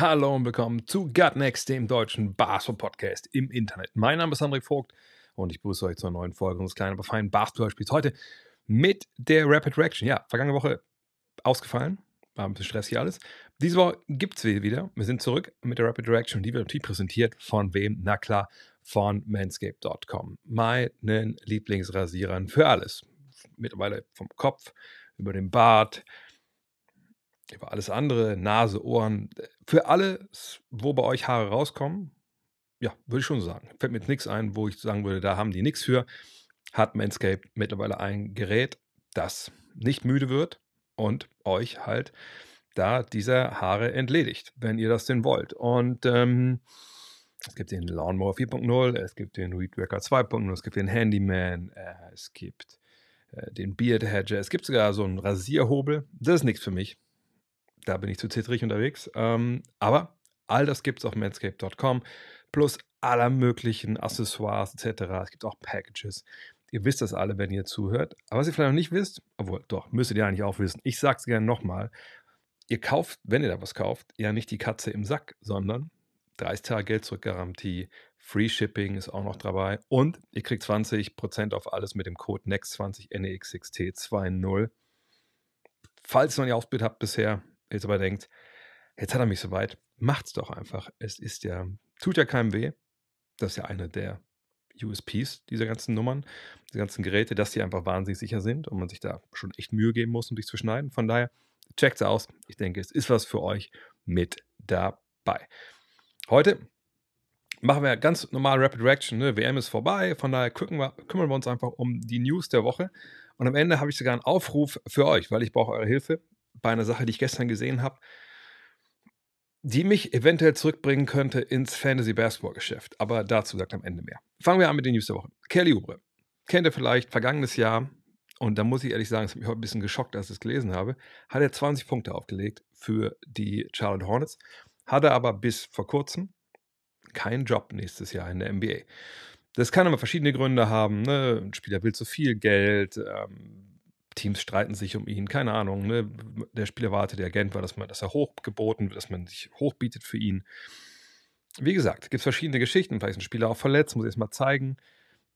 Hallo und willkommen zu Gut Next, dem deutschen Basketball-Podcast im Internet. Mein Name ist André Vogt und ich begrüße euch zur neuen Folge unseres kleinen, aber feinen Basketballspiels. Heute mit der Rapid Reaction. Ja, vergangene Woche ausgefallen, war ein bisschen stressig alles. Diese Woche gibt es wieder. Wir sind zurück mit der Rapid Reaction. Die wird natürlich präsentiert von wem? Na klar, von manscape.com. Meinen Lieblingsrasierern für alles. Mittlerweile vom Kopf über den Bart, über alles andere, Nase, Ohren, äh, für alles, wo bei euch Haare rauskommen, ja, würde ich schon sagen. Fällt mir jetzt nichts ein, wo ich sagen würde, da haben die nichts für. Hat Manscaped mittlerweile ein Gerät, das nicht müde wird und euch halt da dieser Haare entledigt, wenn ihr das denn wollt. Und ähm, es gibt den Lawnmower 4.0, es gibt den Weed 2.0, es gibt den Handyman, äh, es gibt äh, den Beard Hedger, es gibt sogar so einen Rasierhobel. Das ist nichts für mich da bin ich zu zittrig unterwegs. Ähm, aber all das gibt es auf manscaped.com plus aller möglichen Accessoires etc. Es gibt auch Packages. Ihr wisst das alle, wenn ihr zuhört. Aber was ihr vielleicht noch nicht wisst, obwohl doch, müsstet ihr eigentlich auch wissen. Ich sage es gerne nochmal. Ihr kauft, wenn ihr da was kauft, ja nicht die Katze im Sack, sondern 30 Tage Geld zurück Garantie, Free Shipping ist auch noch dabei und ihr kriegt 20% auf alles mit dem Code NEXT20 NEXXT20. Falls ihr noch nicht ausbildet habt bisher, jetzt aber denkt, jetzt hat er mich soweit, macht's doch einfach. Es ist ja, tut ja keinem weh. Das ist ja einer der USPs dieser ganzen Nummern, dieser ganzen Geräte, dass die einfach wahnsinnig sicher sind und man sich da schon echt Mühe geben muss, um dich zu schneiden. Von daher, checkt's aus. Ich denke, es ist was für euch mit dabei. Heute machen wir ganz normal Rapid Reaction. Ne? WM ist vorbei, von daher wir, kümmern wir uns einfach um die News der Woche. Und am Ende habe ich sogar einen Aufruf für euch, weil ich brauche eure Hilfe bei einer Sache, die ich gestern gesehen habe, die mich eventuell zurückbringen könnte ins Fantasy-Basketball-Geschäft. Aber dazu sagt am Ende mehr. Fangen wir an mit den News der Woche. Kelly Oubre. Kennt ihr vielleicht, vergangenes Jahr, und da muss ich ehrlich sagen, es hat mich heute ein bisschen geschockt, als ich es gelesen habe, hat er 20 Punkte aufgelegt für die Charlotte Hornets, hatte aber bis vor kurzem keinen Job nächstes Jahr in der NBA. Das kann aber verschiedene Gründe haben. Ne? Ein Spieler will zu viel Geld, ähm, Teams streiten sich um ihn, keine Ahnung. Ne? Der Spieler wartet, der Agent war, dass, man, dass er hochgeboten wird, dass man sich hochbietet für ihn. Wie gesagt, gibt es verschiedene Geschichten. Vielleicht ist ein Spieler auch verletzt, muss ich jetzt mal zeigen.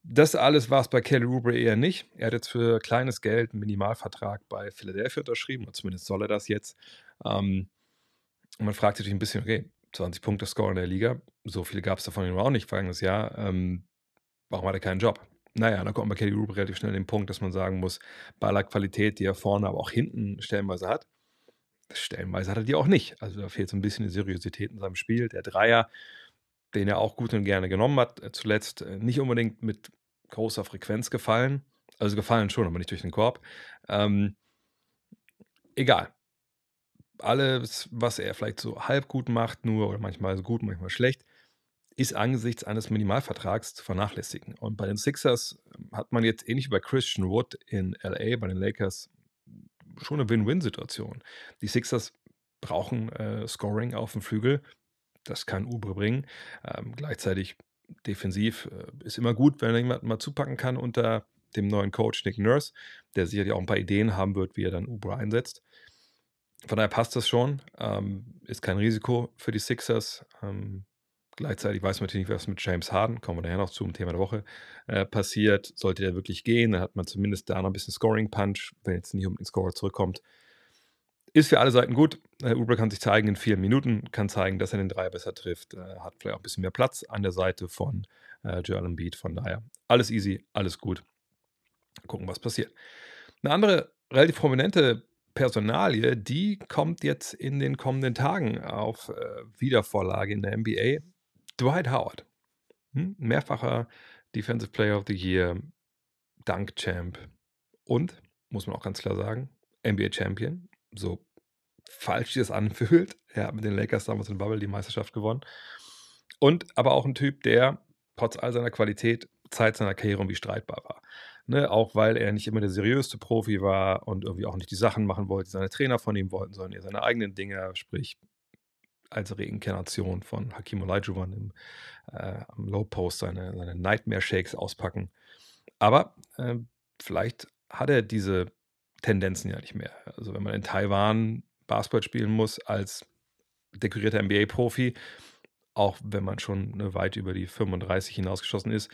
Das alles war es bei Kelly Rubri eher nicht. Er hat jetzt für kleines Geld einen Minimalvertrag bei Philadelphia unterschrieben, oder zumindest soll er das jetzt. Ähm, man fragt sich ein bisschen, okay, 20 Punkte Score in der Liga, so viele gab es davon auch nicht vergangenes Jahr. Ähm, warum hat er keinen Job? Naja, da kommt bei Kelly Rube relativ schnell an den Punkt, dass man sagen muss, bei aller Qualität, die er vorne, aber auch hinten stellenweise hat, stellenweise hat er die auch nicht. Also da fehlt so ein bisschen die Seriosität in seinem Spiel. Der Dreier, den er auch gut und gerne genommen hat, äh, zuletzt äh, nicht unbedingt mit großer Frequenz gefallen. Also gefallen schon, aber nicht durch den Korb. Ähm, egal. Alles, was er vielleicht so halb gut macht, nur oder manchmal so gut, manchmal schlecht, ist angesichts eines Minimalvertrags zu vernachlässigen. Und bei den Sixers ähm, hat man jetzt ähnlich wie bei Christian Wood in LA, bei den Lakers schon eine Win-Win-Situation. Die Sixers brauchen äh, Scoring auf dem Flügel. Das kann Ubre bringen. Ähm, gleichzeitig defensiv äh, ist immer gut, wenn jemand mal zupacken kann unter dem neuen Coach Nick Nurse, der sicherlich auch ein paar Ideen haben wird, wie er dann Ubre einsetzt. Von daher passt das schon. Ähm, ist kein Risiko für die Sixers. Ähm, Gleichzeitig weiß man natürlich nicht, was mit James Harden, kommen wir nachher noch zum Thema der Woche, äh, passiert. Sollte der wirklich gehen, dann hat man zumindest da noch ein bisschen Scoring-Punch, wenn jetzt nicht unbedingt Scorer zurückkommt. Ist für alle Seiten gut. Äh, Uber kann sich zeigen in vier Minuten, kann zeigen, dass er den Dreier besser trifft, äh, hat vielleicht auch ein bisschen mehr Platz an der Seite von äh, Joel Embiid. Von daher alles easy, alles gut. Gucken, was passiert. Eine andere relativ prominente Personalie, die kommt jetzt in den kommenden Tagen auf äh, Wiedervorlage in der NBA. Dwight Howard, hm, mehrfacher Defensive Player of the Year, Dunk Champ und, muss man auch ganz klar sagen, NBA Champion. So falsch sich das anfühlt. Er hat mit den Lakers damals in Bubble die Meisterschaft gewonnen. Und aber auch ein Typ, der trotz all seiner Qualität Zeit seiner Karriere irgendwie streitbar war. Ne, auch weil er nicht immer der seriöste Profi war und irgendwie auch nicht die Sachen machen wollte, die seine Trainer von ihm wollten, sondern eher seine eigenen Dinge, sprich als Reinkarnation von Hakim Olajuwon im, äh, am Low Post seine, seine Nightmare Shakes auspacken. Aber äh, vielleicht hat er diese Tendenzen ja nicht mehr. Also wenn man in Taiwan Basketball spielen muss als dekorierter NBA-Profi, auch wenn man schon ne, weit über die 35 hinausgeschossen ist,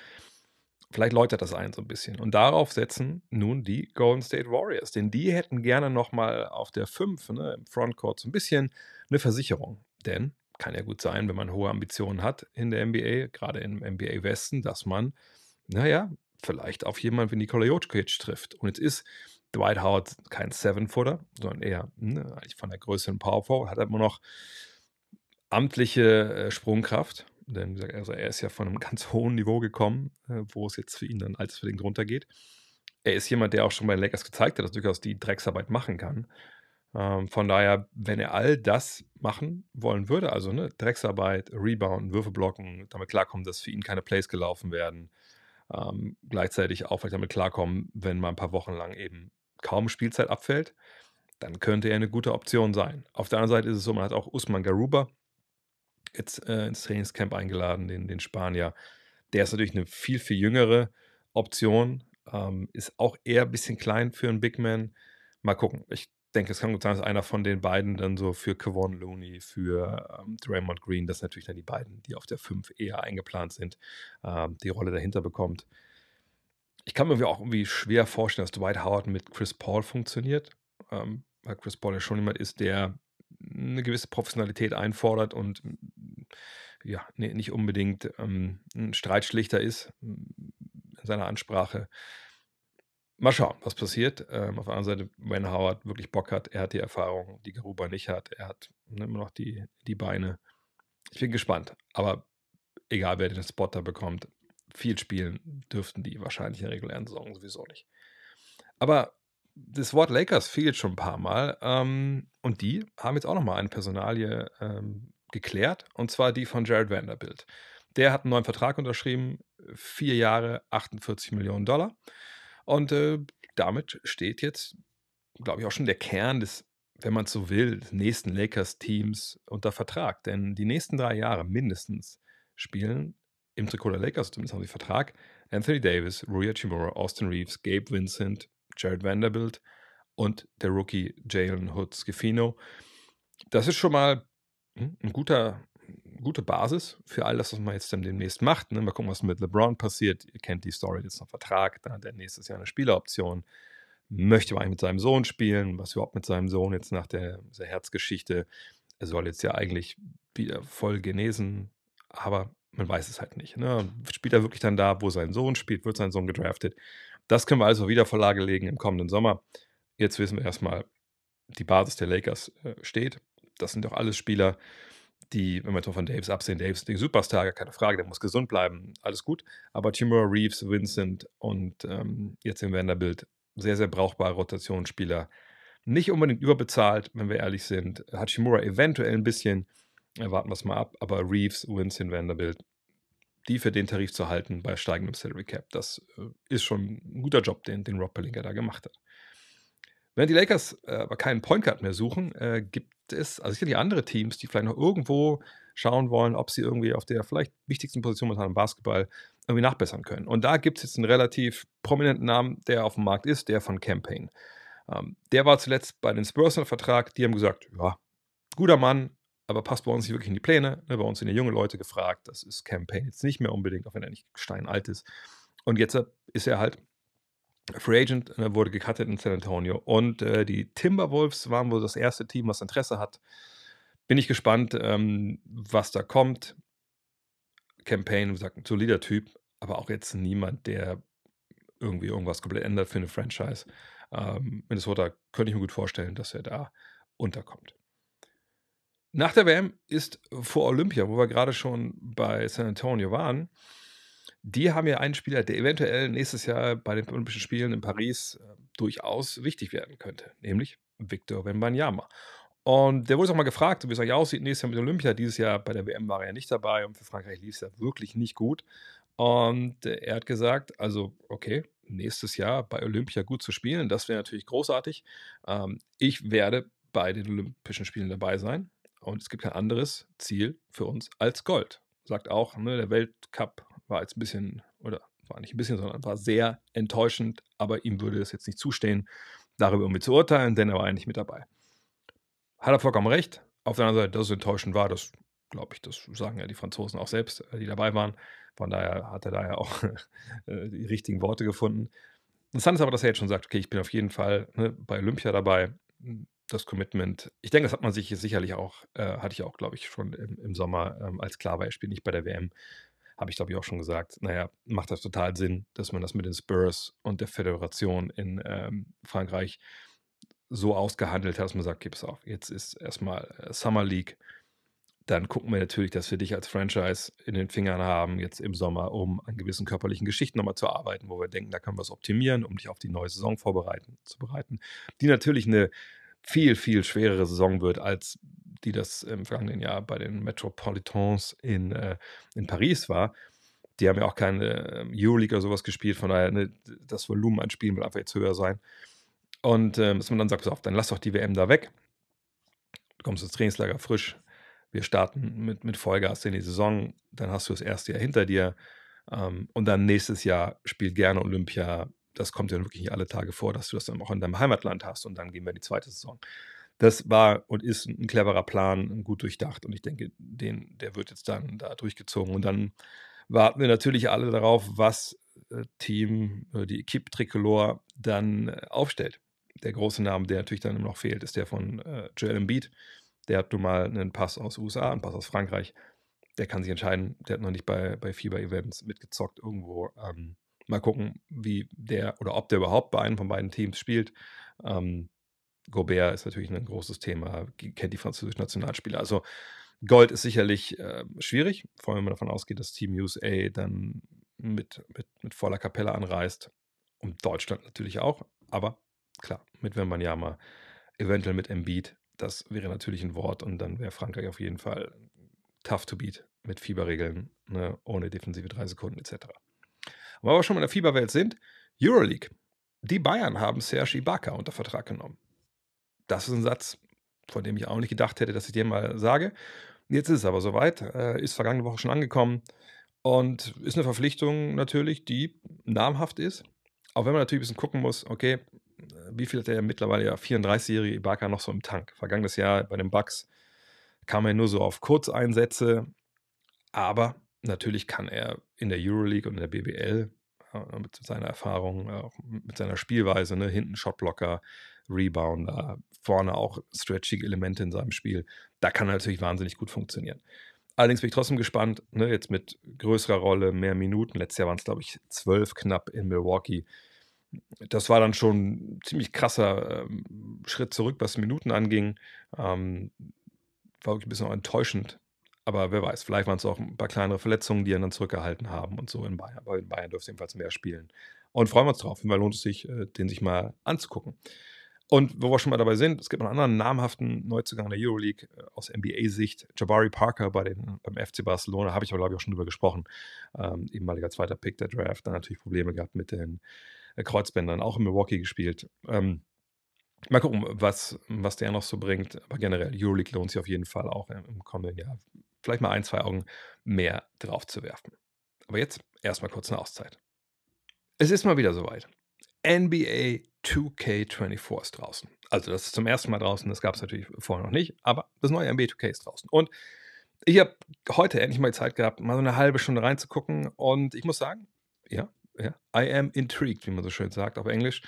vielleicht läutert das einen so ein bisschen. Und darauf setzen nun die Golden State Warriors, denn die hätten gerne nochmal auf der 5 ne, im Frontcourt so ein bisschen eine Versicherung. Denn kann ja gut sein, wenn man hohe Ambitionen hat in der NBA, gerade im NBA Westen, dass man, naja, vielleicht auf jemanden wie Nikola Jokic trifft. Und jetzt ist Dwight Howard kein Seven-Footer, sondern eher ne, eigentlich von der Größe ein Power Forward, hat immer noch amtliche äh, Sprungkraft. Denn also er ist ja von einem ganz hohen Niveau gekommen, äh, wo es jetzt für ihn dann als für den runtergeht. Er ist jemand, der auch schon bei den Lakers gezeigt hat, dass er durchaus die Drecksarbeit machen kann. Ähm, von daher, wenn er all das machen wollen würde, also ne, Drecksarbeit, Rebound, Würfe blocken, damit klarkommen, dass für ihn keine Plays gelaufen werden, ähm, gleichzeitig auch vielleicht damit klarkommen, wenn mal ein paar Wochen lang eben kaum Spielzeit abfällt, dann könnte er eine gute Option sein. Auf der anderen Seite ist es so, man hat auch Usman Garuba jetzt äh, ins Trainingscamp eingeladen, den, den Spanier. Der ist natürlich eine viel, viel jüngere Option, ähm, ist auch eher ein bisschen klein für einen Big Man. Mal gucken. Ich denke, es kann gut sein, dass einer von den beiden dann so für Kevon Looney, für ähm, Draymond Green, das sind natürlich dann die beiden, die auf der 5 eher eingeplant sind, ähm, die Rolle dahinter bekommt. Ich kann mir irgendwie auch irgendwie schwer vorstellen, dass Dwight Howard mit Chris Paul funktioniert, ähm, weil Chris Paul ja schon jemand ist, der eine gewisse Professionalität einfordert und ja, ne, nicht unbedingt ähm, ein Streitschlichter ist mm, in seiner Ansprache mal schauen, was passiert. Ähm, auf der anderen Seite, wenn Howard wirklich Bock hat, er hat die Erfahrung, die Garuba nicht hat, er hat ne, immer noch die, die Beine. Ich bin gespannt. Aber egal, wer den Spot da bekommt, viel spielen dürften die wahrscheinlich in der regulären Saison sowieso nicht. Aber das Wort Lakers fehlt schon ein paar Mal. Ähm, und die haben jetzt auch nochmal eine Personalie ähm, geklärt, und zwar die von Jared Vanderbilt. Der hat einen neuen Vertrag unterschrieben, vier Jahre, 48 Millionen Dollar. Und äh, damit steht jetzt, glaube ich, auch schon der Kern des, wenn man es so will, des nächsten Lakers-Teams unter Vertrag. Denn die nächsten drei Jahre mindestens spielen im Trikot der Lakers, zumindest haben sie Vertrag, Anthony Davis, Rui Hachimura, Austin Reeves, Gabe Vincent, Jared Vanderbilt und der Rookie Jalen Hood Skifino. Das ist schon mal hm, ein guter gute Basis für all das, was man jetzt demnächst macht. Ne? Mal gucken, was mit LeBron passiert. Ihr kennt die Story, jetzt noch Vertrag, dann hat er nächstes Jahr eine Spieleroption. Möchte man mit seinem Sohn spielen? Was überhaupt mit seinem Sohn jetzt nach der, der Herzgeschichte? Er soll jetzt ja eigentlich wieder voll genesen, aber man weiß es halt nicht. Ne? Spielt er wirklich dann da, wo sein Sohn spielt? Wird sein Sohn gedraftet? Das können wir also wieder Verlage legen im kommenden Sommer. Jetzt wissen wir erstmal, die Basis der Lakers äh, steht. Das sind doch alles Spieler, die, wenn wir jetzt mal von Davis absehen, Davis ist ein Superstar, keine Frage, der muss gesund bleiben, alles gut. Aber Timur Reeves, Vincent und ähm, jetzt im Vanderbilt, sehr, sehr brauchbare Rotationsspieler. Nicht unbedingt überbezahlt, wenn wir ehrlich sind. Hachimura eventuell ein bisschen, erwarten äh, wir es mal ab, aber Reeves, Vincent, Vanderbilt, die für den Tarif zu halten bei steigendem Salary Cap, das äh, ist schon ein guter Job, den, den Rob Pelinka da gemacht hat. Während die Lakers äh, aber keinen Point Guard mehr suchen, äh, gibt es also sicherlich andere Teams, die vielleicht noch irgendwo schauen wollen, ob sie irgendwie auf der vielleicht wichtigsten Position momentan im Basketball irgendwie nachbessern können. Und da gibt es jetzt einen relativ prominenten Namen, der auf dem Markt ist, der von Campaign. Ähm, der war zuletzt bei den Spurs unter Vertrag. Die haben gesagt, ja, guter Mann, aber passt bei uns nicht wirklich in die Pläne. Ne, bei uns sind ja junge Leute gefragt. Das ist Campaign jetzt nicht mehr unbedingt, auch wenn er nicht steinalt ist. Und jetzt ist er halt Free Agent ne, wurde gecuttet in San Antonio. Und äh, die Timberwolves waren wohl das erste Team, was Interesse hat. Bin ich gespannt, ähm, was da kommt. Campaign, wie gesagt, ein solider Typ, aber auch jetzt niemand, der irgendwie irgendwas komplett ändert für eine Franchise. Ähm, Minnesota könnte ich mir gut vorstellen, dass er da unterkommt. Nach der WM ist vor Olympia, wo wir gerade schon bei San Antonio waren, die haben ja einen Spieler, der eventuell nächstes Jahr bei den Olympischen Spielen in Paris äh, durchaus wichtig werden könnte, nämlich Victor Wembanyama. Und der wurde auch mal gefragt, wie es euch aussieht nächstes Jahr mit Olympia. Dieses Jahr bei der WM war er ja nicht dabei und für Frankreich lief es ja wirklich nicht gut. Und äh, er hat gesagt, also okay, nächstes Jahr bei Olympia gut zu spielen, das wäre natürlich großartig. Ähm, ich werde bei den Olympischen Spielen dabei sein und es gibt kein anderes Ziel für uns als Gold. Sagt auch ne, der Weltcup war jetzt ein bisschen, oder war nicht ein bisschen, sondern war sehr enttäuschend, aber ihm würde es jetzt nicht zustehen, darüber irgendwie zu urteilen, denn er war eigentlich mit dabei. Hat er vollkommen recht. Auf der anderen Seite, dass es enttäuschend war, das glaube ich, das sagen ja die Franzosen auch selbst, äh, die dabei waren. Von daher hat er da ja auch äh, die richtigen Worte gefunden. Interessant ist aber, dass er jetzt schon sagt, okay, ich bin auf jeden Fall ne, bei Olympia dabei. Das Commitment, ich denke, das hat man sich sicherlich auch, äh, hatte ich auch, glaube ich, schon im, im Sommer, ähm, als klar war, er spielt nicht bei der WM, habe ich glaube ich auch schon gesagt, naja, macht das total Sinn, dass man das mit den Spurs und der Föderation in ähm, Frankreich so ausgehandelt hat, dass man sagt, gib's auf, jetzt ist erstmal äh, Summer League. Dann gucken wir natürlich, dass wir dich als Franchise in den Fingern haben, jetzt im Sommer, um an gewissen körperlichen Geschichten nochmal zu arbeiten, wo wir denken, da können wir es optimieren, um dich auf die neue Saison vorbereiten, zu bereiten. Die natürlich eine viel, viel schwerere Saison wird, als die das im vergangenen Jahr bei den Metropolitans in, äh, in Paris war, die haben ja auch keine ähm, Euroleague oder sowas gespielt, von daher ne, das Volumen an Spielen wird einfach jetzt höher sein. Und ähm, dass man dann sagt, pass auf, dann lass doch die WM da weg. Du kommst ins Trainingslager frisch. Wir starten mit, mit Vollgas in die Saison. Dann hast du das erste Jahr hinter dir. Ähm, und dann nächstes Jahr spielt gerne Olympia. Das kommt ja wirklich alle Tage vor, dass du das dann auch in deinem Heimatland hast. Und dann gehen wir in die zweite Saison. Das war und ist ein cleverer Plan, gut durchdacht. Und ich denke, den, der wird jetzt dann da durchgezogen. Und dann warten wir natürlich alle darauf, was äh, Team, äh, die Equipe Tricolore dann äh, aufstellt. Der große Name, der natürlich dann noch fehlt, ist der von Joel Embiid. Der hat nun mal einen Pass aus USA, einen Pass aus Frankreich. Der kann sich entscheiden. Der hat noch nicht bei, bei FIBA-Events mitgezockt irgendwo. Ähm, mal gucken, wie der oder ob der überhaupt bei einem von beiden Teams spielt. Ähm, Gobert ist natürlich ein großes Thema, kennt die französischen Nationalspieler. Also Gold ist sicherlich äh, schwierig, vor allem wenn man davon ausgeht, dass Team USA dann mit, mit, mit voller Kapelle anreist. Und Deutschland natürlich auch, aber klar, mit wenn mal eventuell mit Embiid, das wäre natürlich ein Wort und dann wäre Frankreich auf jeden Fall tough to beat mit Fieberregeln, ne, ohne defensive drei Sekunden etc. Aber wir schon mal in der Fieberwelt sind, Euroleague. Die Bayern haben Serge Ibaka unter Vertrag genommen. Das ist ein Satz, von dem ich auch nicht gedacht hätte, dass ich den mal sage. Jetzt ist es aber soweit, äh, ist vergangene Woche schon angekommen und ist eine Verpflichtung natürlich, die namhaft ist. Auch wenn man natürlich ein bisschen gucken muss, okay, wie viel hat der mittlerweile ja 34-jährige Ibaka noch so im Tank? Vergangenes Jahr bei den Bucks kam er nur so auf Kurzeinsätze, aber natürlich kann er in der Euroleague und in der BBL äh, mit seiner Erfahrung, äh, auch mit seiner Spielweise, ne, hinten Shotblocker, Rebounder, vorne auch stretchige Elemente in seinem Spiel. Da kann er natürlich wahnsinnig gut funktionieren. Allerdings bin ich trotzdem gespannt, ne, jetzt mit größerer Rolle, mehr Minuten. Letztes Jahr waren es, glaube ich, zwölf knapp in Milwaukee. Das war dann schon ein ziemlich krasser ähm, Schritt zurück, was Minuten anging. Ähm, war wirklich ein bisschen enttäuschend. Aber wer weiß, vielleicht waren es auch ein paar kleinere Verletzungen, die ihn dann zurückgehalten haben und so in Bayern. Aber in Bayern dürfte jedenfalls mehr spielen. Und freuen wir uns drauf, weil lohnt es sich, äh, den sich mal anzugucken. Und wo wir schon mal dabei sind, es gibt noch einen anderen namhaften Neuzugang in der Euroleague äh, aus NBA-Sicht, Jabari Parker bei den, beim FC Barcelona, habe ich aber, glaube ich, auch schon drüber gesprochen. Ähm, ehemaliger zweiter Pick der Draft, dann natürlich Probleme gehabt mit den äh, Kreuzbändern, auch in Milwaukee gespielt. Ähm, mal gucken, was, was der noch so bringt. Aber generell, Euroleague lohnt sich auf jeden Fall auch im, äh, im kommenden Jahr. Vielleicht mal ein, zwei Augen mehr drauf zu werfen. Aber jetzt erstmal kurz eine Auszeit. Es ist mal wieder soweit. NBA 2K24 ist draußen. Also das ist zum ersten Mal draußen, das gab es natürlich vorher noch nicht, aber das neue MB2K ist draußen. Und ich habe heute endlich mal die Zeit gehabt, mal so eine halbe Stunde reinzugucken und ich muss sagen, ja, ja I am intrigued, wie man so schön sagt auf Englisch.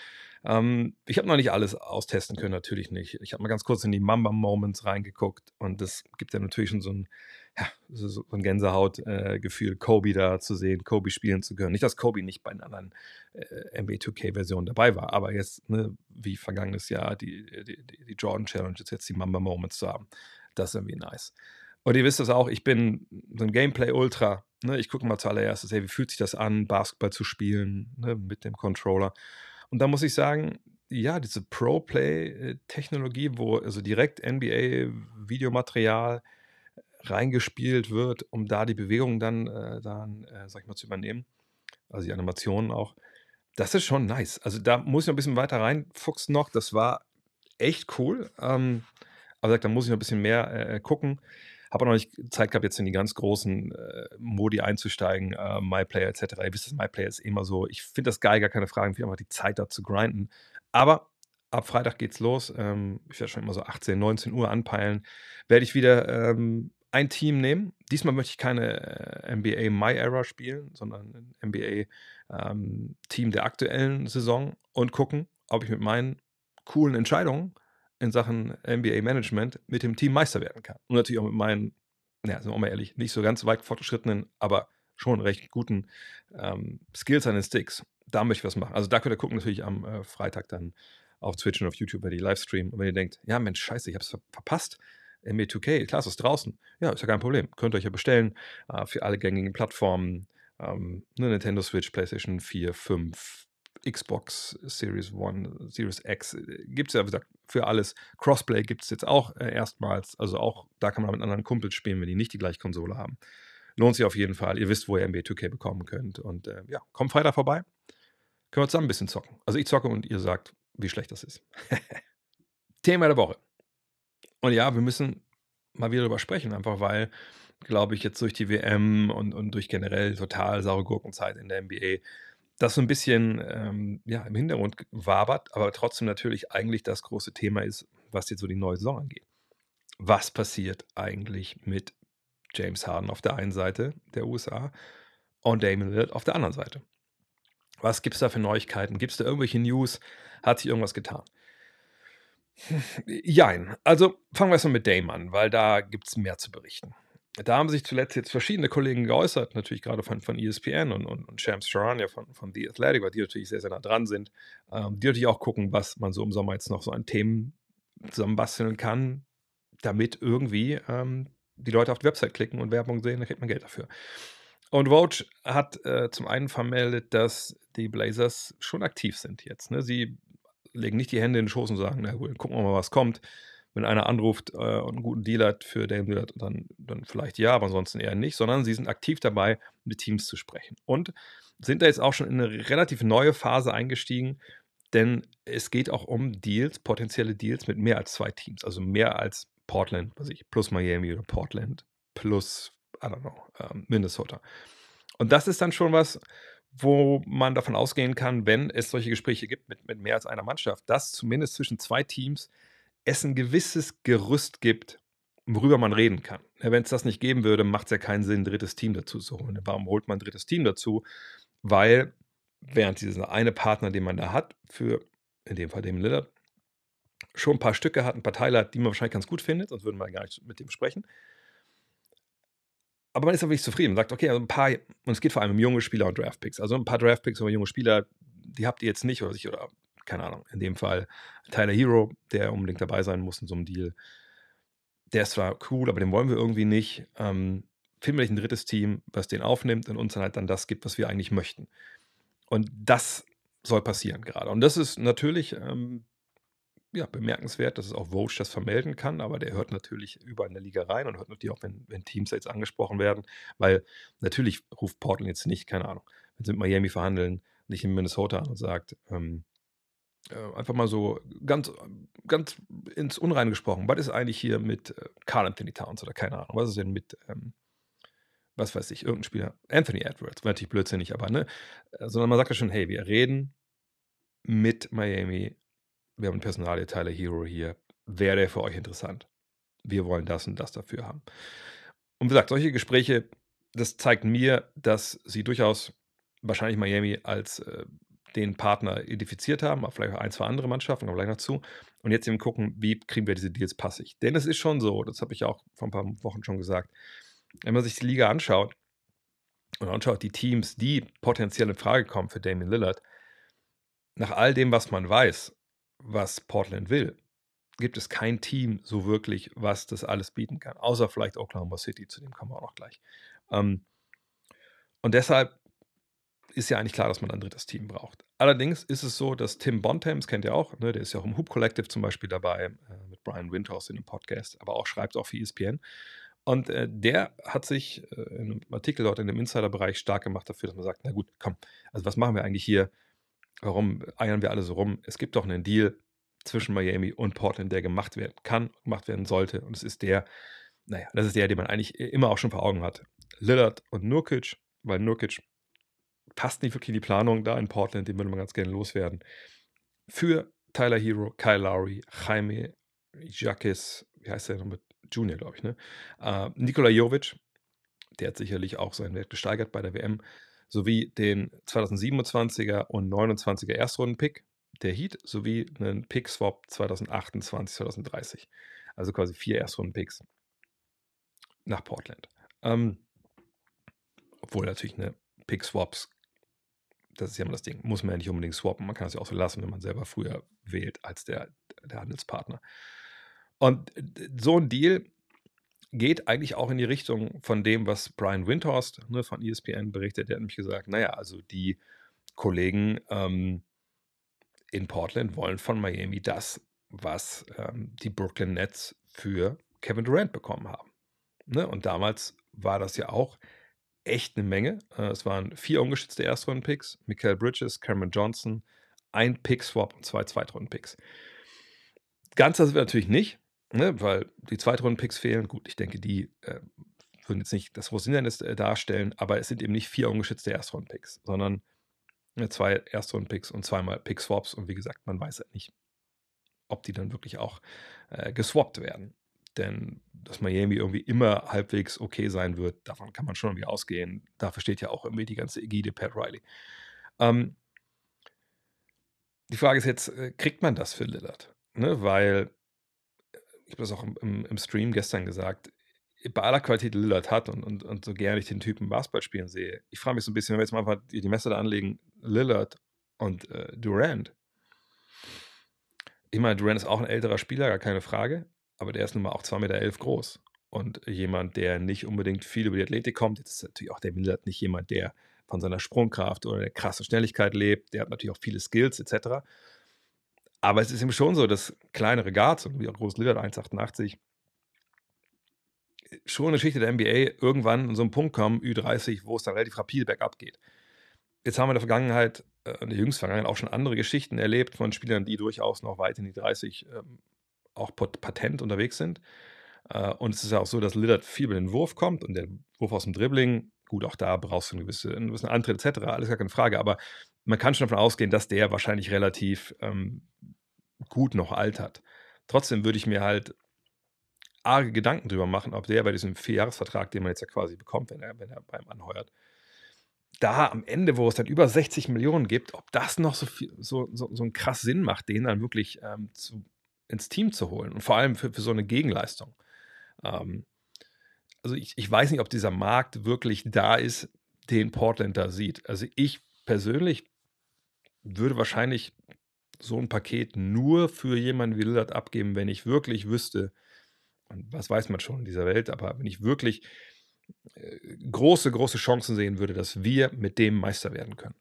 Ähm, ich habe noch nicht alles austesten können, natürlich nicht. Ich habe mal ganz kurz in die Mamba Moments reingeguckt und das gibt ja natürlich schon so ein ja, so ein Gänsehautgefühl, äh, Kobe da zu sehen, Kobe spielen zu können. Nicht, dass Kobe nicht bei den anderen äh, NBA 2K-Versionen dabei war, aber jetzt, ne, wie vergangenes Jahr, die, die, die Jordan Challenge, jetzt die Mamba Moments zu haben, das ist irgendwie nice. Und ihr wisst das auch, ich bin so ein Gameplay-Ultra. Ne? Ich gucke mal zuallererst, hey, wie fühlt sich das an, Basketball zu spielen ne? mit dem Controller? Und da muss ich sagen, ja, diese Pro-Play-Technologie, wo also direkt NBA-Videomaterial reingespielt wird, um da die Bewegung dann, äh, dann äh, sag ich mal, zu übernehmen. Also die Animationen auch. Das ist schon nice. Also da muss ich noch ein bisschen weiter reinfuchsen noch. Das war echt cool. Ähm, aber da muss ich noch ein bisschen mehr äh, äh gucken. Habe auch noch nicht Zeit gehabt, jetzt in die ganz großen äh, Modi einzusteigen, äh, MyPlayer etc. Ihr wisst, MyPlayer ist immer so. Ich finde das geil, gar keine Fragen. Ich habe einfach die Zeit da zu grinden. Aber ab Freitag geht's los. Ähm, ich werde schon immer so 18, 19 Uhr anpeilen. Werde ich wieder ähm, ein Team nehmen. Diesmal möchte ich keine äh, NBA My Era spielen, sondern ein NBA ähm, Team der aktuellen Saison und gucken, ob ich mit meinen coolen Entscheidungen in Sachen NBA Management mit dem Team Meister werden kann. Und natürlich auch mit meinen, naja, sind wir auch mal ehrlich, nicht so ganz weit fortgeschrittenen, aber schon recht guten ähm, Skills an den Sticks. Da möchte ich was machen. Also da könnt ihr gucken, natürlich am äh, Freitag dann auf Twitch und auf YouTube bei die Livestream. Und wenn ihr denkt, ja Mensch, scheiße, ich habe es ver verpasst, äh, ME2K, klar, es ist draußen. Ja, ist ja kein Problem. Könnt ihr euch ja bestellen äh, für alle gängigen Plattformen. Ähm, ne, Nintendo Switch, PlayStation 4, 5, Xbox Series 1, Series X. Äh, gibt es ja, wie gesagt, für alles. Crossplay gibt es jetzt auch äh, erstmals. Also auch da kann man mit anderen Kumpels spielen, wenn die nicht die gleiche Konsole haben. Lohnt sich auf jeden Fall. Ihr wisst, wo ihr MB2K bekommen könnt. Und äh, ja, kommt Freitag vorbei. Können wir zusammen ein bisschen zocken. Also ich zocke und ihr sagt, wie schlecht das ist. Thema der Woche. Und ja, wir müssen mal wieder darüber sprechen, einfach weil, glaube ich, jetzt durch die WM und, und durch generell total saure Gurkenzeit in der NBA das so ein bisschen ähm, ja, im Hintergrund wabert, aber trotzdem natürlich eigentlich das große Thema ist, was jetzt so die neue Saison angeht. Was passiert eigentlich mit James Harden auf der einen Seite der USA und Damon Lillard auf der anderen Seite? Was gibt es da für Neuigkeiten? Gibt es da irgendwelche News? Hat sich irgendwas getan? Jein. Also fangen wir erstmal mit Dame an, weil da gibt es mehr zu berichten. Da haben sich zuletzt jetzt verschiedene Kollegen geäußert, natürlich gerade von, von ESPN und, und, und Shams Charania von, von The Athletic, weil die natürlich sehr, sehr nah dran sind. Ähm, die natürlich auch gucken, was man so im Sommer jetzt noch so an Themen zusammenbasteln kann, damit irgendwie ähm, die Leute auf die Website klicken und Werbung sehen, dann kriegt man Geld dafür. Und Vouch hat äh, zum einen vermeldet, dass die Blazers schon aktiv sind jetzt. Ne? Sie legen nicht die Hände in den Schoß und sagen, na gut, gucken wir mal, was kommt. Wenn einer anruft äh, und einen guten Deal hat für Dame Lillard, dann, dann vielleicht ja, aber ansonsten eher nicht, sondern sie sind aktiv dabei, mit Teams zu sprechen. Und sind da jetzt auch schon in eine relativ neue Phase eingestiegen, denn es geht auch um Deals, potenzielle Deals mit mehr als zwei Teams, also mehr als Portland, was ich, plus Miami oder Portland, plus, I don't know, ähm, Minnesota. Und das ist dann schon was, wo man davon ausgehen kann, wenn es solche Gespräche gibt mit, mit mehr als einer Mannschaft, dass zumindest zwischen zwei Teams es ein gewisses Gerüst gibt, worüber man reden kann. Wenn es das nicht geben würde, macht es ja keinen Sinn, ein drittes Team dazu zu holen. Warum holt man ein drittes Team dazu? Weil während dieser eine Partner, den man da hat, für in dem Fall dem Lillard, schon ein paar Stücke hat, ein paar Teile hat, die man wahrscheinlich ganz gut findet, sonst würden wir gar nicht mit dem sprechen aber man ist auch wirklich zufrieden. Man sagt, okay, also ein paar, und es geht vor allem um junge Spieler und Draftpicks. Also ein paar Draftpicks oder junge Spieler, die habt ihr jetzt nicht oder sich, oder keine Ahnung, in dem Fall Tyler Hero, der unbedingt dabei sein muss in so einem Deal. Der ist zwar cool, aber den wollen wir irgendwie nicht. Ähm, finden wir nicht ein drittes Team, was den aufnimmt und uns dann halt dann das gibt, was wir eigentlich möchten. Und das soll passieren gerade. Und das ist natürlich ähm, ja, bemerkenswert, dass es auch Vosch das vermelden kann, aber der hört natürlich überall in der Liga rein und hört natürlich auch, wenn, wenn Teams jetzt angesprochen werden, weil natürlich ruft Portland jetzt nicht, keine Ahnung, wenn sie mit Miami verhandeln, nicht in Minnesota an und sagt, ähm, äh, einfach mal so ganz, ganz ins Unreine gesprochen, was ist eigentlich hier mit äh, Carl Anthony Towns oder keine Ahnung, was ist denn mit, ähm, was weiß ich, irgendein Spieler, Anthony Edwards, war natürlich blödsinnig, aber ne, sondern man sagt ja schon, hey, wir reden mit Miami wir haben einen Personalie-Tyler Hero hier, wäre der für euch interessant? Wir wollen das und das dafür haben. Und wie gesagt, solche Gespräche, das zeigt mir, dass sie durchaus wahrscheinlich Miami als äh, den Partner identifiziert haben, aber vielleicht auch ein, zwei andere Mannschaften, aber gleich noch zu. Und jetzt eben gucken, wie kriegen wir diese Deals passig. Denn es ist schon so, das habe ich auch vor ein paar Wochen schon gesagt, wenn man sich die Liga anschaut und anschaut die Teams, die potenziell in Frage kommen für Damien Lillard, nach all dem, was man weiß, was Portland will, gibt es kein Team so wirklich, was das alles bieten kann. Außer vielleicht Oklahoma City, zu dem kommen wir auch noch gleich. Ähm, und deshalb ist ja eigentlich klar, dass man ein drittes Team braucht. Allerdings ist es so, dass Tim Bontemps, kennt ihr auch, ne, der ist ja auch im Hoop Collective zum Beispiel dabei, äh, mit Brian Windhouse in dem Podcast, aber auch schreibt auch für ESPN. Und äh, der hat sich äh, in einem Artikel dort in dem Insider-Bereich stark gemacht dafür, dass man sagt, na gut, komm, also was machen wir eigentlich hier? warum eiern wir alle so rum? Es gibt doch einen Deal zwischen Miami und Portland, der gemacht werden kann, gemacht werden sollte. Und es ist der, naja, das ist der, den man eigentlich immer auch schon vor Augen hat. Lillard und Nurkic, weil Nurkic passt nicht wirklich in die Planung da in Portland, den würde man ganz gerne loswerden. Für Tyler Hero, Kyle Lowry, Jaime Jacques, wie heißt der noch mit Junior, glaube ich, ne? Äh, Nikola Jovic, der hat sicherlich auch seinen Wert gesteigert bei der WM sowie den 2027er und 29er Erstrunden-Pick der Heat sowie einen Pick-Swap 2028, 2030. Also quasi vier Erstrunden-Picks nach Portland. Ähm, obwohl natürlich eine Pick-Swaps, das ist ja immer das Ding, muss man ja nicht unbedingt swappen. Man kann es ja auch so lassen, wenn man selber früher wählt als der, der Handelspartner. Und so ein Deal geht eigentlich auch in die Richtung von dem, was Brian Windhorst ne, von ESPN berichtet. Der hat nämlich gesagt, naja, also die Kollegen ähm, in Portland wollen von Miami das, was ähm, die Brooklyn Nets für Kevin Durant bekommen haben. Ne? Und damals war das ja auch echt eine Menge. Äh, es waren vier ungeschützte Erstrunden-Picks, Michael Bridges, Cameron Johnson, ein Pick-Swap und zwei Zweitrunden-Picks. Ganz das wird natürlich nicht ne, weil die Zweitrunden-Picks fehlen. Gut, ich denke, die äh, würden jetzt nicht das Rosinendes äh, darstellen, aber es sind eben nicht vier ungeschützte Erstrunden-Picks, sondern äh, zwei Erstrunden-Picks und zweimal Pick-Swaps. Und wie gesagt, man weiß halt nicht, ob die dann wirklich auch äh, geswappt werden. Denn dass Miami irgendwie immer halbwegs okay sein wird, davon kann man schon irgendwie ausgehen. Dafür steht ja auch irgendwie die ganze Ägide Pat Riley. Ähm, die Frage ist jetzt, äh, kriegt man das für Lillard? Ne, weil ich habe das auch im, im, Stream gestern gesagt, bei aller Qualität, die Lillard hat und, und, und so gerne ich den Typen Basketball spielen sehe, ich frage mich so ein bisschen, wenn wir jetzt mal einfach die Messe da anlegen, Lillard und äh, Durant. Ich meine, Durant ist auch ein älterer Spieler, gar keine Frage, aber der ist nun mal auch 2,11 Meter groß. Und jemand, der nicht unbedingt viel über die Athletik kommt, jetzt ist natürlich auch der Lillard nicht jemand, der von seiner Sprungkraft oder der krassen Schnelligkeit lebt, der hat natürlich auch viele Skills etc. Aber es ist eben schon so, dass kleinere Guards, wie auch Groß Lillard 1,88, schon in der Geschichte der NBA irgendwann an so einen Punkt kommen, Ü30, wo es dann relativ rapide bergab geht. Jetzt haben wir in der Vergangenheit, äh, in der jüngsten Vergangenheit auch schon andere Geschichten erlebt von Spielern, die durchaus noch weit in die 30 ähm, auch patent unterwegs sind. Äh, und es ist ja auch so, dass Lillard viel über den Wurf kommt und der Wurf aus dem Dribbling, gut, auch da brauchst du einen gewissen, einen gewissen Antritt etc., alles gar keine Frage, aber man kann schon davon ausgehen, dass der wahrscheinlich relativ ähm, gut noch altert. Trotzdem würde ich mir halt arge Gedanken drüber machen, ob der bei diesem Vierjahresvertrag, den man jetzt ja quasi bekommt, wenn er, wenn er beim anheuert, da am Ende, wo es dann über 60 Millionen gibt, ob das noch so, viel, so, so, so einen krass Sinn macht, den dann wirklich ähm, zu, ins Team zu holen und vor allem für, für so eine Gegenleistung. Ähm, also ich, ich weiß nicht, ob dieser Markt wirklich da ist, den Portland da sieht. Also ich persönlich würde wahrscheinlich so ein Paket nur für jemanden wie Lillard abgeben, wenn ich wirklich wüsste, und was weiß man schon in dieser Welt, aber wenn ich wirklich äh, große, große Chancen sehen würde, dass wir mit dem Meister werden können.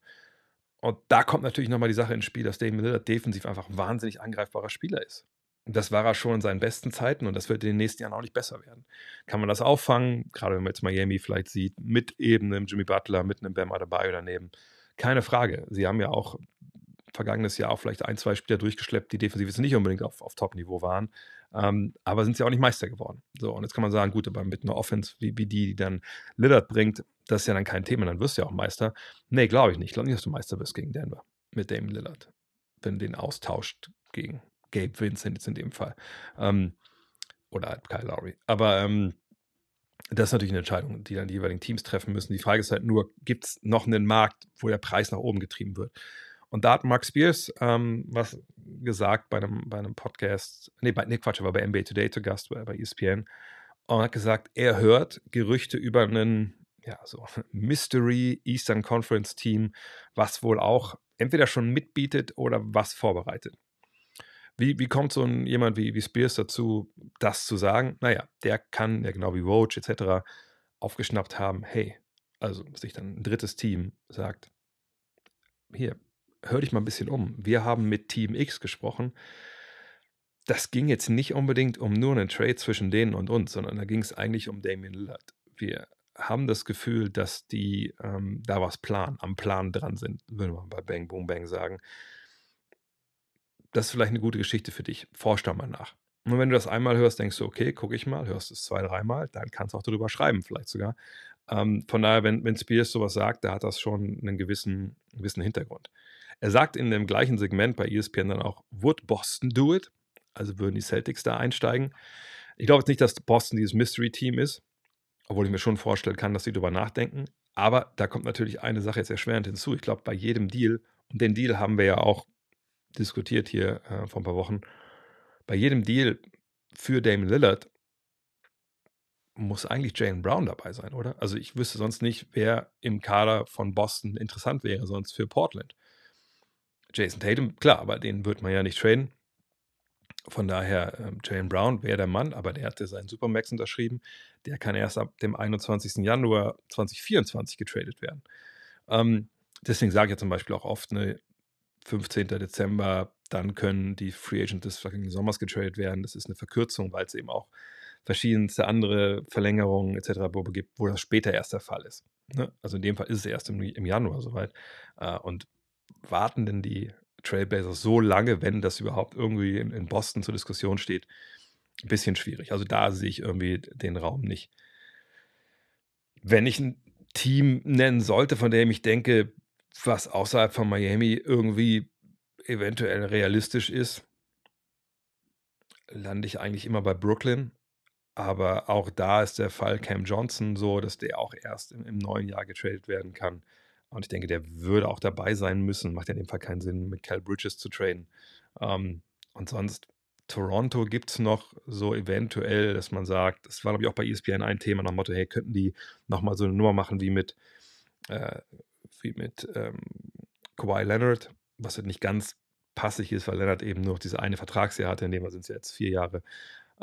Und da kommt natürlich nochmal die Sache ins Spiel, dass Damian Lillard defensiv einfach ein wahnsinnig angreifbarer Spieler ist. Das war er schon in seinen besten Zeiten und das wird in den nächsten Jahren auch nicht besser werden. Kann man das auffangen? Gerade wenn man jetzt Miami vielleicht sieht, mit eben einem Jimmy Butler, mit einem Bam oder neben? Keine Frage. Sie haben ja auch vergangenes Jahr auch vielleicht ein, zwei Spieler durchgeschleppt, die defensiv jetzt nicht unbedingt auf, auf Top-Niveau waren. Ähm, aber sind sie auch nicht Meister geworden. So, und jetzt kann man sagen, gut, aber mit einer Offense wie, wie die, die dann Lillard bringt, das ist ja dann kein Thema, dann wirst du ja auch Meister. Nee, glaube ich nicht. Ich glaube nicht, dass du Meister wirst gegen Denver mit Dame Lillard, wenn du den austauscht gegen Gabe Vincent jetzt in dem Fall. Ähm, oder halt Kyle Lowry. Aber ähm, das ist natürlich eine Entscheidung, die dann die jeweiligen Teams treffen müssen. Die Frage ist halt nur, gibt es noch einen Markt, wo der Preis nach oben getrieben wird? Und da hat Mark Spears ähm, was gesagt bei einem, bei einem Podcast, nee, bei, nee, Quatsch, er war bei NBA Today zu Gast, bei, bei ESPN, und hat gesagt, er hört Gerüchte über einen ja, so Mystery Eastern Conference Team, was wohl auch entweder schon mitbietet oder was vorbereitet. Wie, wie kommt so ein, jemand wie, wie Spears dazu, das zu sagen? Naja, der kann, ja genau wie Roach etc., aufgeschnappt haben, hey, also sich dann ein drittes Team sagt, hier, hör dich mal ein bisschen um. Wir haben mit Team X gesprochen. Das ging jetzt nicht unbedingt um nur einen Trade zwischen denen und uns, sondern da ging es eigentlich um Damien Lillard. Wir haben das Gefühl, dass die ähm, da was planen, am Plan dran sind, würde man bei Bang Boom Bang sagen das ist vielleicht eine gute Geschichte für dich. Forsch da mal nach. Und wenn du das einmal hörst, denkst du, okay, gucke ich mal, hörst es zwei, dreimal, dann kannst du auch darüber schreiben, vielleicht sogar. Ähm, von daher, wenn, wenn Spears sowas sagt, da hat das schon einen gewissen, gewissen Hintergrund. Er sagt in dem gleichen Segment bei ESPN dann auch, would Boston do it? Also würden die Celtics da einsteigen? Ich glaube jetzt nicht, dass Boston dieses Mystery-Team ist, obwohl ich mir schon vorstellen kann, dass sie darüber nachdenken. Aber da kommt natürlich eine Sache jetzt erschwerend hinzu. Ich glaube, bei jedem Deal, und den Deal haben wir ja auch diskutiert hier äh, vor ein paar Wochen. Bei jedem Deal für Damon Lillard muss eigentlich Jalen Brown dabei sein, oder? Also ich wüsste sonst nicht, wer im Kader von Boston interessant wäre sonst für Portland. Jason Tatum, klar, aber den wird man ja nicht traden. Von daher, äh, Jalen Brown wäre der Mann, aber der hatte seinen Supermax unterschrieben. Der kann erst ab dem 21. Januar 2024 getradet werden. Ähm, deswegen sage ich ja zum Beispiel auch oft, ne, 15. Dezember, dann können die Free Agents des vergangenen Sommers getradet werden. Das ist eine Verkürzung, weil es eben auch verschiedenste andere Verlängerungen etc. gibt, wo das später erst der Fall ist. Ne? Also in dem Fall ist es erst im, im Januar soweit. Äh, und warten denn die Trailblazers so lange, wenn das überhaupt irgendwie in, in, Boston zur Diskussion steht? Ein bisschen schwierig. Also da sehe ich irgendwie den Raum nicht. Wenn ich ein Team nennen sollte, von dem ich denke, was außerhalb von Miami irgendwie eventuell realistisch ist, lande ich eigentlich immer bei Brooklyn. Aber auch da ist der Fall Cam Johnson so, dass der auch erst im, im neuen Jahr getradet werden kann. Und ich denke, der würde auch dabei sein müssen. Macht ja in dem Fall keinen Sinn, mit Cal Bridges zu traden. Ähm, und sonst, Toronto gibt es noch so eventuell, dass man sagt, das war, glaube ich, auch bei ESPN ein Thema nach dem Motto, hey, könnten die nochmal so eine Nummer machen wie mit äh, wie mit ähm, Kawhi Leonard, was halt nicht ganz passig ist, weil Leonard eben nur noch diese eine Vertragsjahr hatte, in dem sind es jetzt vier Jahre.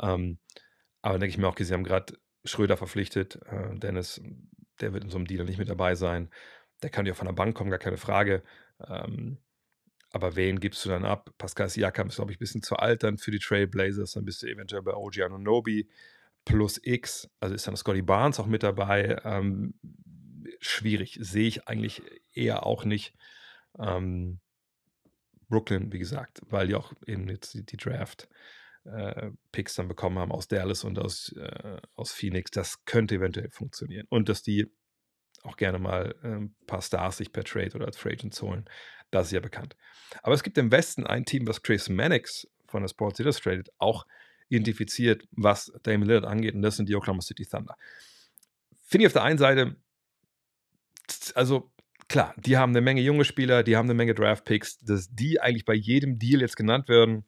Ähm, aber dann denke ich mir auch, sie haben gerade Schröder verpflichtet, äh, Dennis, der wird in so einem Deal nicht mit dabei sein. Der kann ja von der Bank kommen, gar keine Frage. Ähm, aber wen gibst du dann ab? Pascal Siakam ist, glaube ich, ein bisschen zu alt dann für die Trailblazers. Dann bist du eventuell bei OG Anunobi plus X. Also ist dann Scotty Barnes auch mit dabei. Ähm, schwierig. Sehe ich eigentlich eher auch nicht. Ähm, Brooklyn, wie gesagt, weil die auch eben jetzt die, die Draft. Äh, Picks dann bekommen haben aus Dallas und aus, äh, aus Phoenix, das könnte eventuell funktionieren. Und dass die auch gerne mal äh, ein paar Stars sich per Trade oder als Free Agents holen, das ist ja bekannt. Aber es gibt im Westen ein Team, was Chris Mannix von der Sports Illustrated auch identifiziert, was Damian Lillard angeht, und das sind die Oklahoma City Thunder. Finde ich auf der einen Seite also klar, die haben eine Menge junge Spieler, die haben eine Menge Draft-Picks, dass die eigentlich bei jedem Deal jetzt genannt werden,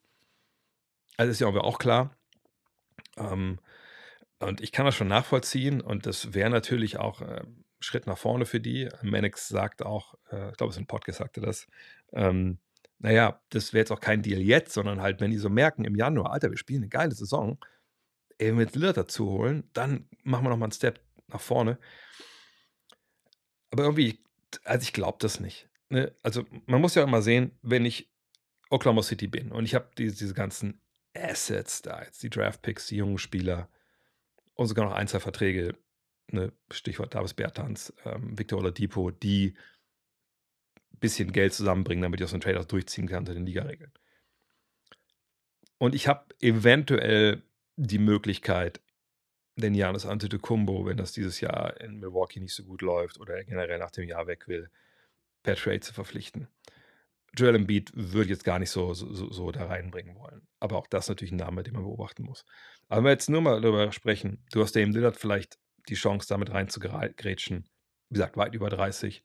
also ist ja auch klar. Ähm, und ich kann das schon nachvollziehen und das wäre natürlich auch äh, Schritt nach vorne für die. Mannix sagt auch, äh, ich glaube, es ist ein Podcast, sagte das, ähm, naja, das wäre jetzt auch kein Deal jetzt, sondern halt, wenn die so merken im Januar, Alter, wir spielen eine geile Saison, eben mit Lillard dazu holen, dann machen wir nochmal einen Step nach vorne. Aber irgendwie, also ich glaube das nicht. Ne? Also man muss ja immer sehen, wenn ich Oklahoma City bin und ich habe diese, diese ganzen Assets da jetzt, die Draftpicks, die jungen Spieler und sogar noch ein, zwei Verträge, ne? Stichwort Davis Bertans, ähm, Victor Oladipo, die ein bisschen Geld zusammenbringen, damit ich aus dem Trade durchziehen kann unter den Ligaregeln. Und ich habe eventuell die Möglichkeit, den Janis Antetokounmpo, wenn das dieses Jahr in Milwaukee nicht so gut läuft oder generell nach dem Jahr weg will, per Trade zu verpflichten. Joel Embiid würde ich jetzt gar nicht so, so, so, da reinbringen wollen. Aber auch das ist natürlich ein Name, den man beobachten muss. Aber wenn wir jetzt nur mal darüber sprechen, du hast Dame Lillard vielleicht die Chance, damit reinzugrätschen, wie gesagt, weit über 30.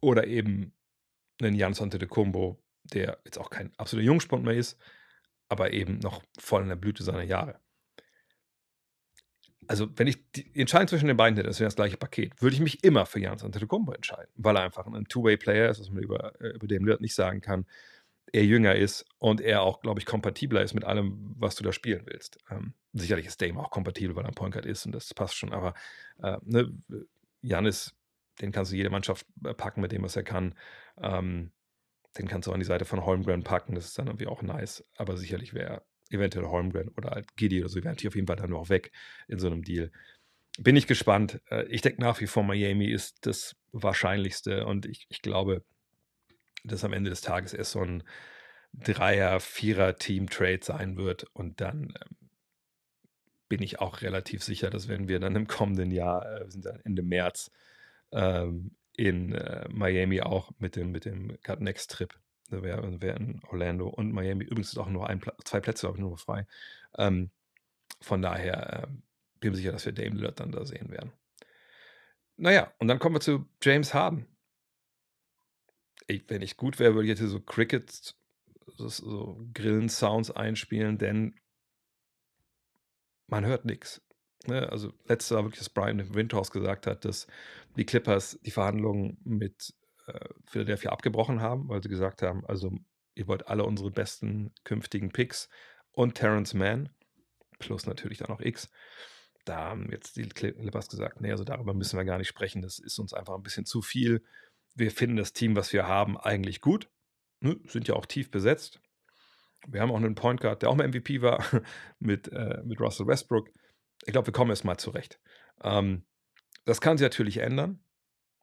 Oder eben einen Janis Antetokounmpo, der jetzt auch kein absoluter Jungspund mehr ist, aber eben noch voll in der Blüte seiner Jahre also wenn ich die Entscheidung zwischen den beiden hätte, das wäre das gleiche Paket, würde ich mich immer für Jans Antetokounmpo entscheiden, weil er einfach ein Two-Way-Player ist, was man über, äh, über den Lillard nicht sagen kann. Er jünger ist und er auch, glaube ich, kompatibler ist mit allem, was du da spielen willst. Ähm, sicherlich ist Dame auch kompatibel, weil er ein Point Guard ist und das passt schon, aber äh, ne, Janis, den kannst du jede Mannschaft äh, packen mit dem, was er kann. Ähm, den kannst du an die Seite von Holmgren packen, das ist dann irgendwie auch nice, aber sicherlich wäre eventuell Holmgren oder halt Giddy oder so, wären die auf jeden Fall dann auch weg in so einem Deal. Bin ich gespannt. Äh, ich denke nach wie vor, Miami ist das Wahrscheinlichste und ich, ich glaube, dass am Ende des Tages erst so ein Dreier-, Vierer-Team-Trade sein wird und dann ähm, bin ich auch relativ sicher, dass wenn wir dann im kommenden Jahr, äh, wir sind dann Ende März, ähm, in äh, Miami auch mit dem, mit dem Cut Next Trip Ne, wer, wer in Orlando und Miami, übrigens ist auch nur ein, zwei Plätze, glaube ich, nur frei. Ähm, von daher äh, bin ich sicher, dass wir Dame Lillard dann da sehen werden. Naja, und dann kommen wir zu James Harden. Ich, wenn ich gut wäre, würde ich jetzt hier so Cricket, so Grillen-Sounds einspielen, denn man hört nichts. Ne? Also letztes Jahr wirklich, dass Brian Windhaus gesagt hat, dass die Clippers die Verhandlungen mit äh, Philadelphia abgebrochen haben, weil sie gesagt haben, also ihr wollt alle unsere besten künftigen Picks und Terrence Mann, plus natürlich dann noch X. Da haben jetzt die Clippers gesagt, nee, also darüber müssen wir gar nicht sprechen, das ist uns einfach ein bisschen zu viel. Wir finden das Team, was wir haben, eigentlich gut, sind ja auch tief besetzt. Wir haben auch einen Point Guard, der auch mal MVP war, mit, äh, mit Russell Westbrook. Ich glaube, wir kommen erst mal zurecht. Ähm, das kann sich natürlich ändern.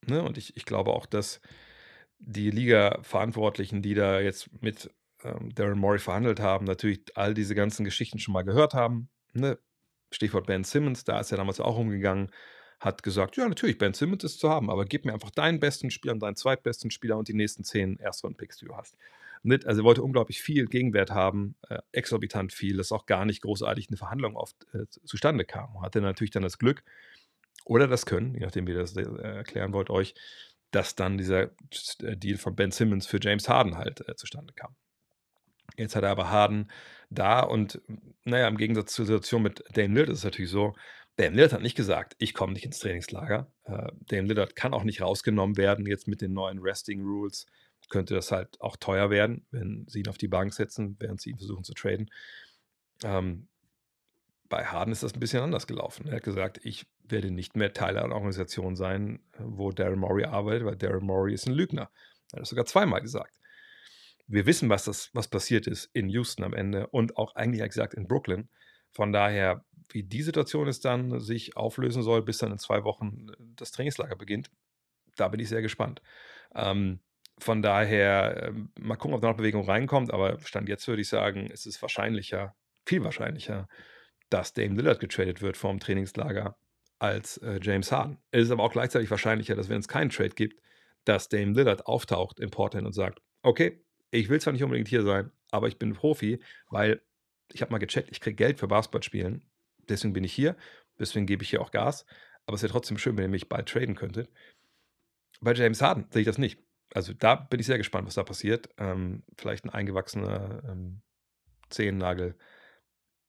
Ne? Und ich, ich glaube auch, dass die Liga-Verantwortlichen, die da jetzt mit ähm, Darren Murray verhandelt haben, natürlich all diese ganzen Geschichten schon mal gehört haben. Ne? Stichwort Ben Simmons, da ist er damals auch umgegangen, hat gesagt, ja natürlich, Ben Simmons ist zu haben, aber gib mir einfach deinen besten Spieler und deinen zweitbesten Spieler und die nächsten zehn Erstrunden-Picks, die du hast. Nicht? Also er wollte unglaublich viel Gegenwert haben, äh, exorbitant viel, dass auch gar nicht großartig eine Verhandlung oft äh, zustande kam. Hatte natürlich dann das Glück, oder das können, je nachdem, wie ihr das äh, erklären wollt, euch, dass dann dieser äh, Deal von Ben Simmons für James Harden halt äh, zustande kam. Jetzt hat er aber Harden da und hm, naja, im Gegensatz zur Situation mit Dame Lillard ist es natürlich so, Dame Lillard hat nicht gesagt, ich komme nicht ins Trainingslager. Äh, Dame Lillard kann auch nicht rausgenommen werden jetzt mit den neuen Resting Rules. Könnte das halt auch teuer werden, wenn sie ihn auf die Bank setzen, während sie ihn versuchen zu traden. Ähm, bei Harden ist das ein bisschen anders gelaufen. Er hat gesagt, ich werde nicht mehr Teil einer Organisation sein, äh, wo Daryl Morey arbeitet, weil Daryl Morey ist ein Lügner. Er hat es sogar zweimal gesagt. Wir wissen, was, das, was passiert ist in Houston am Ende und auch eigentlich gesagt in Brooklyn. Von daher, wie die Situation es dann sich auflösen soll, bis dann in zwei Wochen äh, das Trainingslager beginnt, da bin ich sehr gespannt. Ähm, von daher, ähm, mal gucken, ob da noch Bewegung reinkommt, aber Stand jetzt würde ich sagen, ist es wahrscheinlicher, viel wahrscheinlicher, dass Dame Lillard getradet wird vor dem Trainingslager als äh, James Harden. Es ist aber auch gleichzeitig wahrscheinlicher, dass wenn es keinen Trade gibt, dass Dame Lillard auftaucht in Portland und sagt, okay, ich will zwar nicht unbedingt hier sein, aber ich bin Profi, weil ich habe mal gecheckt, ich kriege Geld für Basketball spielen, deswegen bin ich hier, deswegen gebe ich hier auch Gas, aber es wäre trotzdem schön, wenn ihr mich bald traden könntet. Bei James Harden sehe ich das nicht. Also da bin ich sehr gespannt, was da passiert. Ähm, vielleicht ein eingewachsener ähm, Zehennagel,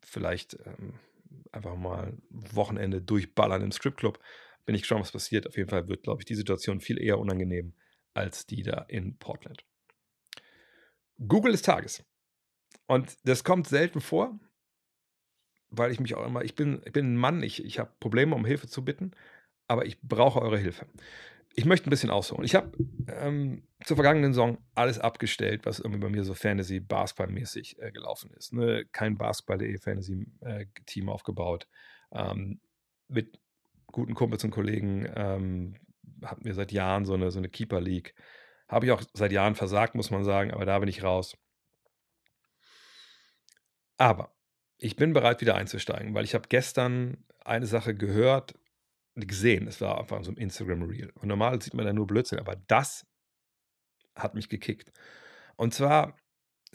vielleicht ähm, einfach mal Wochenende durchballern im Stripclub. Bin ich gespannt, was passiert. Auf jeden Fall wird, glaube ich, die Situation viel eher unangenehm als die da in Portland. Google des Tages. Und das kommt selten vor, weil ich mich auch immer, ich bin, ich bin ein Mann, ich, ich habe Probleme, um Hilfe zu bitten, aber ich brauche eure Hilfe ich möchte ein bisschen ausholen. Ich habe ähm, zur vergangenen Saison alles abgestellt, was irgendwie bei mir so Fantasy-Basketball-mäßig äh, gelaufen ist. Ne? Kein Basketball.de-Fantasy-Team äh, aufgebaut. Ähm, mit guten Kumpels und Kollegen ähm, hatten wir seit Jahren so eine, so eine Keeper-League. Habe ich auch seit Jahren versagt, muss man sagen, aber da bin ich raus. Aber ich bin bereit, wieder einzusteigen, weil ich habe gestern eine Sache gehört gesehen. Es war einfach so ein Instagram-Reel. Und normal sieht man da nur Blödsinn, aber das hat mich gekickt. Und zwar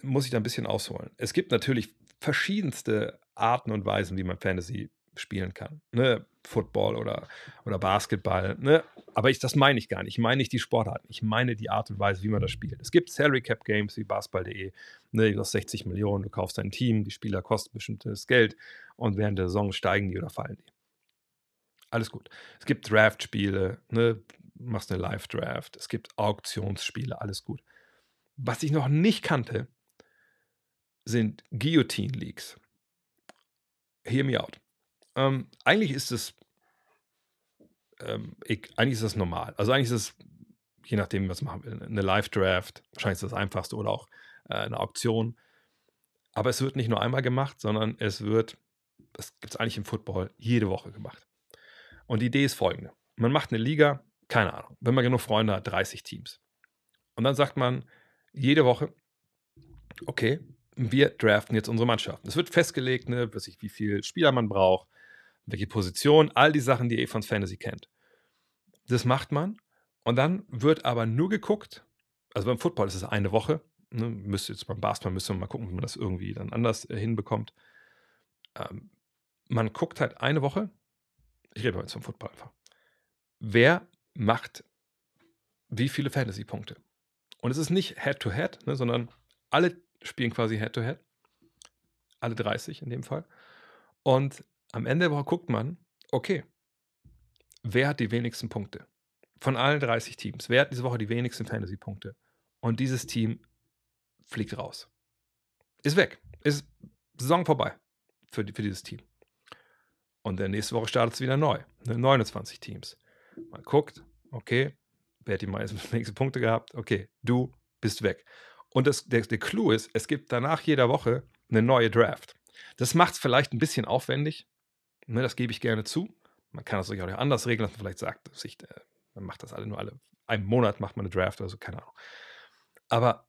muss ich da ein bisschen ausholen. Es gibt natürlich verschiedenste Arten und Weisen, wie man Fantasy spielen kann. Ne? Football oder, oder Basketball. Ne? Aber ich, das meine ich gar nicht. Ich meine nicht die Sportarten. Ich meine die Art und Weise, wie man das spielt. Es gibt Salary Cap Games wie Basketball.de. Ne? Du hast 60 Millionen, du kaufst dein Team, die Spieler kosten bestimmtes Geld und während der Saison steigen die oder fallen die alles gut. Es gibt Draft-Spiele, ne? machst eine Live-Draft, es gibt Auktionsspiele, alles gut. Was ich noch nicht kannte, sind Guillotine-Leaks. Hear me out. Ähm, eigentlich ist es ähm, ich, eigentlich ist das normal. Also eigentlich ist es, je nachdem, was man machen will, eine Live-Draft, wahrscheinlich ist das einfachste oder auch äh, eine Auktion. Aber es wird nicht nur einmal gemacht, sondern es wird, das gibt es eigentlich im Football jede Woche gemacht. Und die Idee ist folgende. Man macht eine Liga, keine Ahnung, wenn man genug Freunde hat, 30 Teams. Und dann sagt man jede Woche, okay, wir draften jetzt unsere Mannschaft. Es wird festgelegt, ne, weiß ich, wie viele Spieler man braucht, welche Position, all die Sachen, die ihr von Fantasy kennt. Das macht man und dann wird aber nur geguckt, also beim Football ist es eine Woche, ne, müsste jetzt beim Basketball müssen wir mal gucken, wie man das irgendwie dann anders äh, hinbekommt. Ähm, man guckt halt eine Woche, ich rede mal jetzt vom Football einfach. Wer macht wie viele Fantasy-Punkte? Und es ist nicht Head-to-Head, -head, ne, sondern alle spielen quasi Head-to-Head. -head. Alle 30 in dem Fall. Und am Ende der Woche guckt man, okay, wer hat die wenigsten Punkte? Von allen 30 Teams, wer hat diese Woche die wenigsten Fantasy-Punkte? Und dieses Team fliegt raus. Ist weg. Ist Saison vorbei für, für dieses Team. Und dann nächste Woche startet es wieder neu. 29 ne, Teams. Man guckt, okay, wer hat die meisten, Punkte gehabt? Okay, du bist weg. Und das, der, der Clou ist, es gibt danach jeder Woche eine neue Draft. Das macht es vielleicht ein bisschen aufwendig. Ne, das gebe ich gerne zu. Man kann das natürlich auch anders regeln, dass man vielleicht sagt, sich, äh, man macht das alle nur alle. Einen Monat macht man eine Draft oder so, keine Ahnung. Aber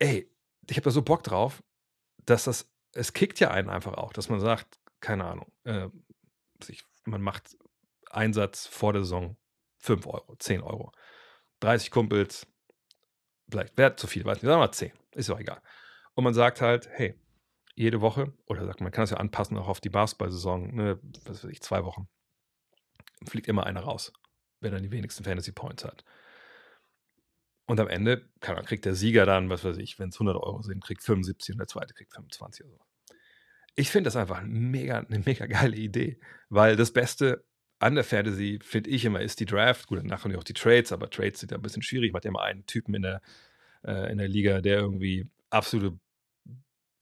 ey, ich habe da so Bock drauf, dass das, es kickt ja einen einfach auch, dass man sagt, keine Ahnung, äh, sich, man macht Einsatz vor der Saison 5 Euro, 10 Euro. 30 Kumpels, vielleicht wert zu viel, weiß nicht, sagen wir mal 10, ist ja egal. Und man sagt halt, hey, jede Woche, oder sagt, man kann es ja anpassen auch auf die Basketball-Saison, ne, was weiß ich, zwei Wochen, fliegt immer einer raus, wer dann die wenigsten Fantasy Points hat. Und am Ende kann, kriegt der Sieger dann, was weiß ich, wenn es 100 Euro sind, kriegt 75 und der zweite kriegt 25 oder so ich finde das einfach mega, eine mega geile Idee, weil das Beste an der Fantasy, finde ich immer, ist die Draft. Gut, dann nachher ja auch die Trades, aber Trades sind ja ein bisschen schwierig. Man hat ja immer einen Typen in der, äh, in der Liga, der irgendwie absolute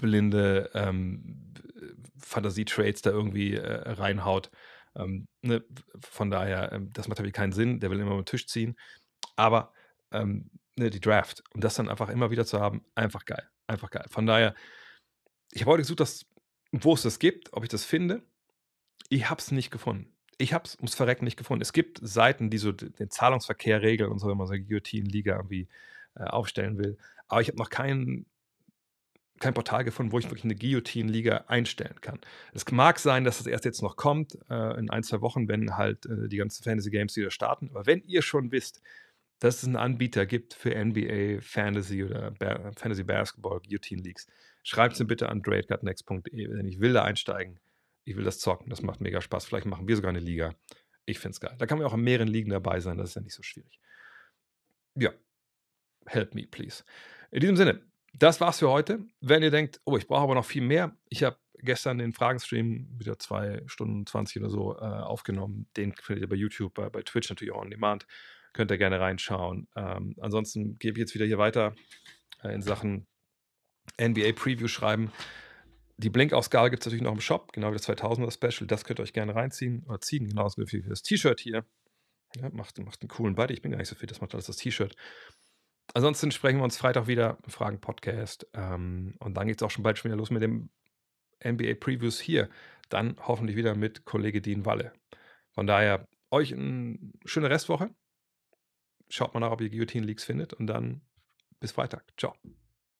blinde ähm, Fantasie-Trades da irgendwie äh, reinhaut. Ähm, ne? Von daher, ähm, das macht natürlich keinen Sinn. Der will immer am Tisch ziehen. Aber ähm, ne, die Draft um das dann einfach immer wieder zu haben, einfach geil. Einfach geil. Von daher, ich habe heute gesucht, das wo es das gibt, ob ich das finde. Ich habe es nicht gefunden. Ich habe es ums Verrecken nicht gefunden. Es gibt Seiten, die so den Zahlungsverkehr regeln und so, wenn man so eine Guillotine-Liga irgendwie äh, aufstellen will. Aber ich habe noch keinen kein Portal gefunden, wo ich wirklich eine Guillotine-Liga einstellen kann. Es mag sein, dass das erst jetzt noch kommt, äh, in ein, zwei Wochen, wenn halt äh, die ganzen Fantasy-Games wieder starten. Aber wenn ihr schon wisst, dass es einen Anbieter gibt für NBA, Fantasy oder ba Fantasy Basketball, Guillotine-Leagues, Schreibt sie bitte an dreadcutnext.de, denn ich will da einsteigen. Ich will das zocken, das macht mega Spaß. Vielleicht machen wir sogar eine Liga. Ich finde es geil. Da kann man auch in mehreren Ligen dabei sein, das ist ja nicht so schwierig. Ja, help me, please. In diesem Sinne, das war's für heute. Wenn ihr denkt, oh, ich brauche aber noch viel mehr, ich habe gestern den Fragenstream wieder zwei Stunden 20 oder so äh, aufgenommen. Den findet ihr bei YouTube, bei, bei, Twitch natürlich auch on demand. Könnt ihr gerne reinschauen. Ähm, ansonsten gebe ich jetzt wieder hier weiter äh, in Sachen NBA-Preview schreiben. Die Blink-Ausgabe gibt es natürlich noch im Shop, genau wie das 2000er-Special. Das könnt ihr euch gerne reinziehen oder ziehen, genauso wie das T-Shirt hier. Ja, macht, macht einen coolen Buddy. Ich bin gar nicht so fit, das macht alles das T-Shirt. Ansonsten sprechen wir uns Freitag wieder im Fragen-Podcast. Ähm, und dann geht es auch schon bald schon wieder los mit dem NBA-Previews hier. Dann hoffentlich wieder mit Kollege Dean Walle. Von daher, euch eine schöne Restwoche. Schaut mal nach, ob ihr Guillotine Leaks findet. Und dann bis Freitag. Ciao.